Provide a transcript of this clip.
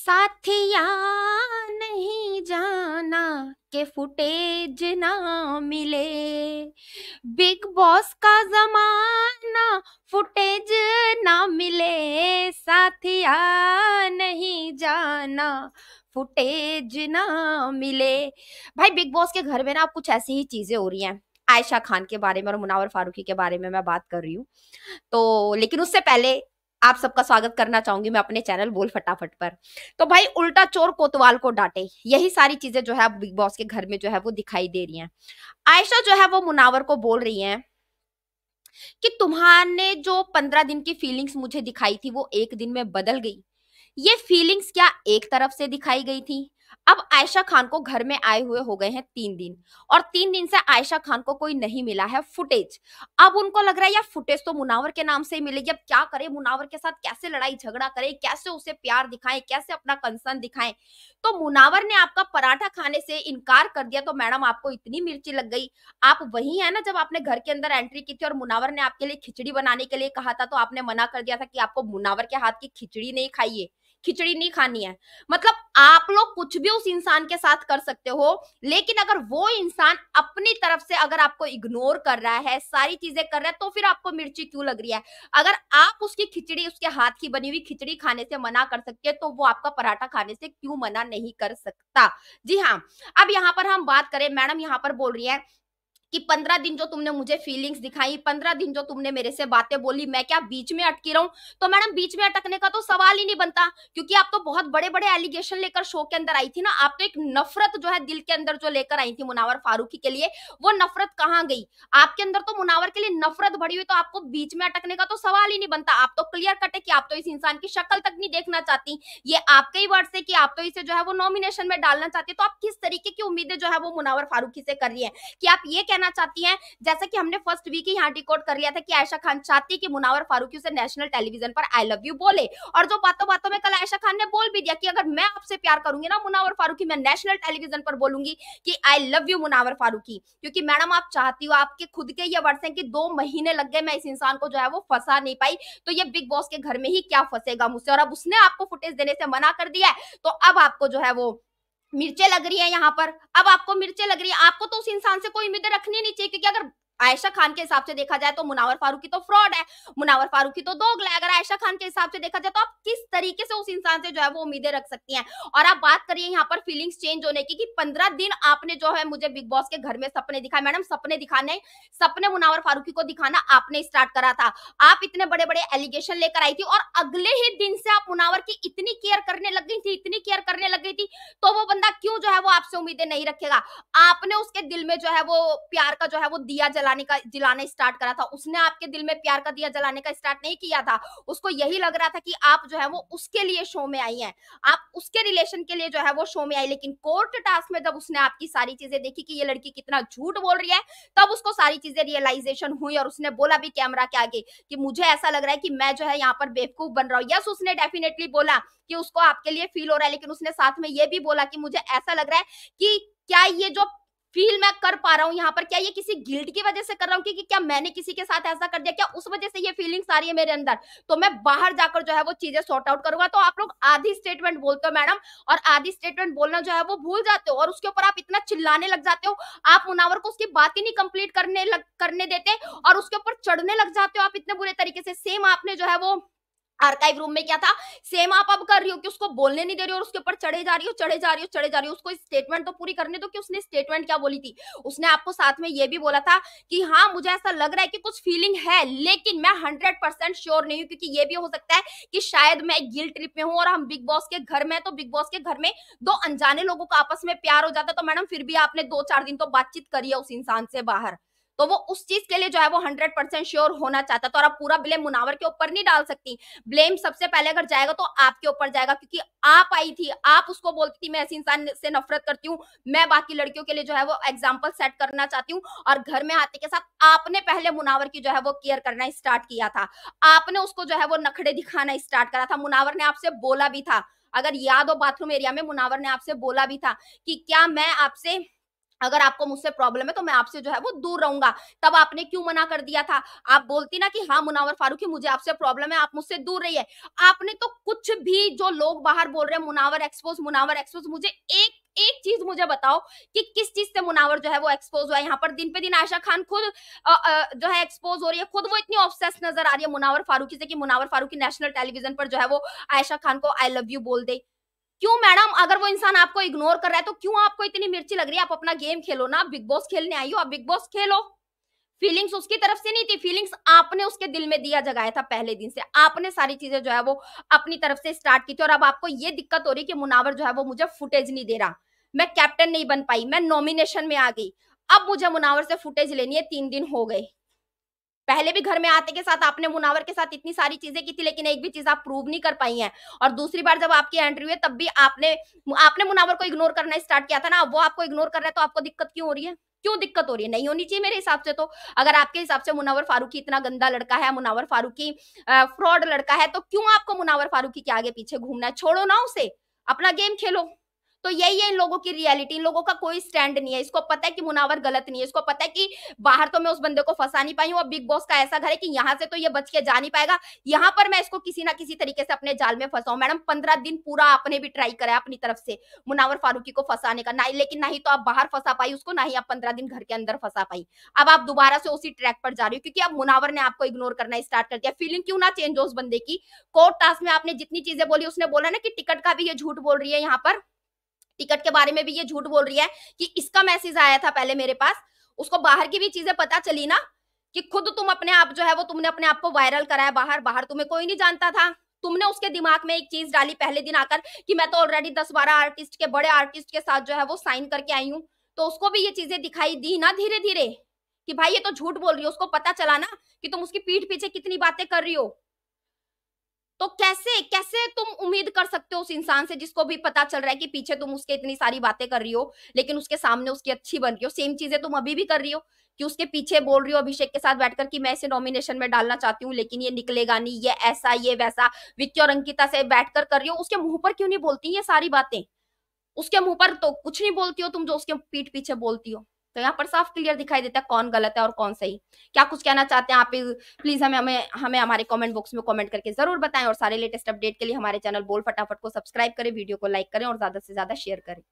साथिया नहीं जाना के फुटेज ना मिले बिग बॉस का जमाना फुटेज ना मिले साथिया नहीं जाना फुटेज ना मिले भाई बिग बॉस के घर में ना आप कुछ ऐसी ही चीजें हो रही हैं आयशा खान के बारे में और मुनावर फारूकी के बारे में मैं बात कर रही हूँ तो लेकिन उससे पहले आप सबका स्वागत करना चाहूंगी मैं अपने चैनल बोल फटाफट पर तो भाई उल्टा चोर कोतवाल को डांटे यही सारी चीजें जो है बिग बॉस के घर में जो है वो दिखाई दे रही हैं आयशा जो है वो मुनावर को बोल रही हैं कि तुम्हारे जो पंद्रह दिन की फीलिंग्स मुझे दिखाई थी वो एक दिन में बदल गई ये फीलिंग्स क्या एक तरफ से दिखाई गई थी अब आयशा खान को घर में आए हुए हो गए हैं तीन दिन और तीन दिन से आयशा खान को कोई नहीं मिला है फुटेज अब उनको लग रहा है यार फुटेज तो मुनावर के नाम से ही मिलेगी अब क्या करे मुनावर के साथ कैसे लड़ाई झगड़ा करे कैसे उसे प्यार दिखाए कैसे अपना कंसर्न दिखाए तो मुनावर ने आपका पराठा खाने से इनकार कर दिया तो मैडम आपको इतनी मिर्ची लग गई आप वही है ना जब आपने घर के अंदर एंट्री की थी और मुनावर ने आपके लिए खिचड़ी बनाने के लिए कहा था तो आपने मना कर दिया था कि आपको मुनावर के हाथ की खिचड़ी नहीं खाइए खिचड़ी नहीं खानी है मतलब आप लोग कुछ भी उस इंसान के साथ कर सकते हो लेकिन अगर वो इंसान अपनी तरफ से अगर आपको इग्नोर कर रहा है सारी चीजें कर रहा है तो फिर आपको मिर्ची क्यों लग रही है अगर आप उसकी खिचड़ी उसके हाथ की बनी हुई खिचड़ी खाने से मना कर सकते हैं तो वो आपका पराठा खाने से क्यों मना नहीं कर सकता जी हाँ अब यहाँ पर हम बात करें मैडम यहाँ पर बोल रही है कि पंद्रह दिन जो तुमने मुझे फीलिंग्स दिखाई पंद्रह दिन जो तुमने मेरे से बातें बोली मैं क्या बीच में अटकी रहूं तो मैडम बीच में अटकने का तो सवाल ही नहीं बनता क्योंकि आप तो बहुत बड़े बड़े एलिगेशन लेकर शो के अंदर आई थी ना आप तो एक नफरत जो है दिल के अंदर जो लेकर आई थी मुनावर फारूकी के लिए वो नफरत कहाँ गई आपके अंदर तो मुनावर के लिए नफरत भरी हुई तो आपको बीच में अटकने का तो सवाल ही नहीं बनता आप तो क्लियर कट है कि आप तो इस इंसान की शक्ल तक नहीं देखना चाहती ये आपके ही वर्ड से कि आप तो इसे जो है वो नॉमिनेशन में डालना चाहती तो आप किस तरीके की उम्मीदें जो है वो मुनावर फारूकी से कर रही है कि आप ये कहना कहना चाहती है जैसे की हमने फर्स्ट वीक यहाँ डिकोड कर लिया था की आयशा खान चाहती की मुनावर फारूकी से नेशनल टेलीविजन पर आई लव यू बोले और जो बातों बातों में कल आयशा खान ने बोल भी दिया कि अगर मैं आपसे प्यार करूंगी ना मुनावर फारूकी मैं नेशनल टेलीविजन पर बोलूंगी कि I love you Munawar Faruqui क्योंकि मैडम आप चाहती हो आपके खुद के ये वर्ड्स हैं कि दो महीने लग गए मैं इस इंसान को जो है वो फंसा नहीं पाई तो ये बिग बॉस के घर में ही क्या फंसेगा मुझसे और अब उसने आपको फुटेज देने से मना कर दिया है तो अब आपको जो है वो मिर्चे लग रही है यहाँ पर अब आपको मिर्चे लग रही है आपको तो उस इंसान से कोई उम्मीदें रखनी नहीं चाहिए क्योंकि अगर आयशा खान के हिसाब से देखा जाए तो मुनावर फारूकी तो फ्रॉड है मुनावर फारूकी तो दोगला है अगर आयशा खान के हिसाब से देखा जाए तो आप किस तरीके से उस इंसान से जो है वो उम्मीदें रख सकती हैं और आप बात करिए यहाँ पर फीलिंग्स चेंज होने की कि पंद्रह दिन आपने जो है मुझे बिग बॉस के घर में सपने दिखाए मैडम सपने दिखाने सपने मुनावर फारूकी को दिखाना आपने स्टार्ट करा था आप इतने बड़े बड़े एलिगेशन लेकर आई थी और अगले ही दिन से आप मुनावर की इतनी केयर करने लग गई थी इतनी केयर करने लग गई थी तो वो बंदा क्यों जो है वो आपसे उम्मीदें नहीं रखेगा आपने उसके दिल में जो है वो प्यार का जो है वो दिया जला जलाने का दिलाने स्टार्ट करा था उसने आपके दिल में प्यार का दिया जलाने का स्टार्ट नहीं किया था उसको यही लग रहा था कि आप जो है वो उसके लिए शो में आई है आप उसके रिलेशन के लिए जो है वो शो में आई लेकिन कोर्ट टास्क में जब उसने आपकी सारी चीजें देखी कि ये लड़की कितना झूठ बोल रही है तब उसको सारी चीजें रियलाइजेशन हुई और उसने बोला भी कैमरा के आगे कि मुझे ऐसा लग रहा है कि मैं जो है यहाँ पर बेवकूफ बन रहा हूँ यस उसने डेफिनेटली बोला कि उसको आपके लिए फील हो रहा है लेकिन उसने साथ में ये भी बोला कि मुझे ऐसा लग रहा है कि क्या ये जो फील मैं कर पा रहा हूँ यहाँ पर क्या ये किसी गिल्ट की वजह से कर रहा हूँ क्योंकि क्या मैंने किसी के साथ ऐसा कर दिया क्या उस वजह से ये फीलिंग्स आ रही है मेरे अंदर तो मैं बाहर जाकर जो है वो चीजें सॉर्ट आउट करूंगा तो आप लोग आधी स्टेटमेंट बोलते हो मैडम और आधी स्टेटमेंट बोलना जो है वो भूल जाते हो और उसके ऊपर आप इतना चिल्लाने लग जाते हो आप मुनावर को उसकी बात ही नहीं कंप्लीट करने करने देते और उसके ऊपर चढ़ने लग जाते हो आप इतने बुरे तरीके से सेम आपने जो है वो आर्काइव रूम में क्या था सेम आप अब कर रही हो कि उसको बोलने नहीं दे रही हो और उसके ऊपर चढ़े जा रही हो चढ़े जा रही हो चढ़े जा रही हो उसको स्टेटमेंट तो पूरी करने दो कि उसने स्टेटमेंट क्या बोली थी उसने आपको साथ में ये भी बोला था कि हाँ मुझे ऐसा लग रहा है कि कुछ फीलिंग है लेकिन मैं हंड्रेड परसेंट श्योर नहीं हूँ क्योंकि ये भी हो सकता है कि शायद मैं गिल ट्रिप में हूँ और हम बिग बॉस के घर में तो बिग बॉस के घर में दो अनजाने लोगों का आपस में प्यार हो जाता तो मैडम फिर भी आपने दो चार दिन तो बातचीत करी है उस इंसान से बाहर तो वो उस चीज के लिए जो है वो हंड्रेड परसेंट श्योर होना चाहता तो और आप पूरा ब्लेम मुनावर के ऊपर नहीं डाल सकती ब्लेम सबसे पहले अगर जाएगा तो आपके ऊपर जाएगा क्योंकि आप आई थी आप उसको बोलती थी मैं ऐसी इंसान से नफरत करती हूँ मैं बाकी लड़कियों के लिए जो है वो एग्जाम्पल सेट करना चाहती हूँ और घर में आते के साथ आपने पहले मुनावर की जो है वो केयर करना स्टार्ट किया था आपने उसको जो है वो नखड़े दिखाना स्टार्ट करा था मुनावर ने आपसे बोला भी था अगर याद हो बाथरूम एरिया में मुनावर ने आपसे बोला भी था कि क्या मैं आपसे अगर आपको मुझसे प्रॉब्लम है तो मैं आपसे जो है वो दूर रहूंगा तब आपने क्यों मना कर दिया था आप बोलती ना कि हाँ मुनावर फारूकी मुझे आपसे प्रॉब्लम है आप मुझसे दूर रहिए आपने तो कुछ भी जो लोग बाहर बोल रहे हैं मुनावर एक्सपोज मुनावर एक्सपोज मुझे एक एक चीज मुझे बताओ कि किस चीज से मुनावर जो है वो एक्सपोज हुआ है यहाँ पर दिन पे दिन आयशा खान खुद आ, आ, जो है एक्सपोज हो रही है खुद वो इतनी ऑफसेस नजर आ रही है मुनावर फारूकी से कि मुनावर फारूकी नेशनल टेलीविजन पर जो है वो आयशा खान को आई लव यू बोल दे क्यों मैडम अगर वो इंसान आपको इग्नोर कर रहा है तो क्यों आपको इतनी मिर्ची लग रही है आप अपना गेम खेलो ना बिग बॉस खेलने आई हो आप बिग बॉस खेलो फीलिंग्स उसकी तरफ से नहीं थी फीलिंग्स आपने उसके दिल में दिया जगाया था पहले दिन से आपने सारी चीजें जो है वो अपनी तरफ से स्टार्ट की थी और अब आपको ये दिक्कत हो रही कि मुनावर जो है वो मुझे फुटेज नहीं दे रहा मैं कैप्टन नहीं बन पाई मैं नॉमिनेशन में आ गई अब मुझे मुनावर से फुटेज लेनी है तीन दिन हो गए पहले भी घर में आते के साथ आपने मुनावर के साथ इतनी सारी चीजें की थी लेकिन एक भी चीज आप प्रूव नहीं कर पाई है और दूसरी बार जब आपकी एंट्री हुई तब भी आपने आपने मुनावर को इग्नोर करना स्टार्ट किया था ना वो आपको इग्नोर कर रहा है तो आपको दिक्कत क्यों हो रही है क्यों दिक्कत हो रही है नहीं होनी चाहिए मेरे हिसाब से तो अगर आपके हिसाब से मुनावर फारूकी इतना गंदा लड़का है मुनावर फारूकी फ्रॉड लड़का है तो क्यों आपको मुनावर फारूकी के आगे पीछे घूमना है छोड़ो ना उसे अपना गेम खेलो तो यही है इन लोगों की रियलिटी इन लोगों का कोई स्टैंड नहीं है इसको पता है कि मुनावर गलत नहीं है इसको पता है कि बाहर तो मैं उस बंदे को फंसा नहीं पाई हूँ और बिग बॉस का ऐसा घर है कि यहाँ से तो ये बच के जा नहीं पाएगा यहाँ पर मैं इसको किसी ना किसी तरीके से अपने जाल में फंसाऊ मैडम पंद्रह दिन पूरा आपने भी ट्राई करा अपनी तरफ से मुनावर फारूकी को फंसाने का ना लेकिन ना ही तो आप बाहर फंसा पाई उसको ना ही आप पंद्रह दिन घर के अंदर फंसा पाई अब आप दोबारा से उसी ट्रैक पर जा रही हो क्योंकि अब मुनावर ने आपको इग्नोर करना स्टार्ट कर दिया फीलिंग क्यों ना चेंज हो उस बंदे की कोर्ट टास्क में आपने जितनी चीजें बोली उसने बोला ना कि टिकट का भी ये झूठ बोल रही है यहाँ पर टिकट के बारे में भी ये झूठ बोल रही है कि इसका मैसेज आया था पहले मेरे पास उसको बाहर की भी चीजें पता चली ना कि खुद तुम अपने आप जो है वो तुमने अपने आप को वायरल कराया बाहर बाहर तुम्हें कोई नहीं जानता था तुमने उसके दिमाग में एक चीज डाली पहले दिन आकर कि मैं तो ऑलरेडी दस बारह आर्टिस्ट के बड़े आर्टिस्ट के साथ जो है वो साइन करके आई हूँ तो उसको भी ये चीजें दिखाई दी ना धीरे धीरे कि भाई ये तो झूठ बोल रही हो उसको पता चला ना कि तुम उसकी पीठ पीछे कितनी बातें कर रही हो तो कैसे कैसे तुम उम्मीद कर सकते हो उस इंसान से जिसको भी पता चल रहा है कि पीछे तुम उसके इतनी सारी बातें कर रही हो लेकिन उसके सामने उसकी अच्छी बन रही हो सेम चीजें तुम अभी भी कर रही हो कि उसके पीछे बोल रही हो अभिषेक के साथ बैठकर कि मैं इसे नॉमिनेशन में डालना चाहती हूँ लेकिन ये निकलेगा नहीं ये ऐसा ये वैसा विक्की और अंकिता से बैठकर कर रही हो उसके मुंह पर क्यों नहीं बोलती ये सारी बातें उसके मुंह पर तो कुछ नहीं बोलती हो तुम जो उसके पीठ पीछे बोलती हो तो यहाँ पर साफ क्लियर दिखाई देता है कौन गलत है और कौन सही क्या कुछ कहना चाहते हैं आप प्लीज हमें हमें हमें हमारे कमेंट बॉक्स में कमेंट करके जरूर बताएं और सारे लेटेस्ट अपडेट के लिए हमारे चैनल बोल फटाफट को सब्सक्राइब करें वीडियो को लाइक करें और ज्यादा से ज्यादा शेयर करें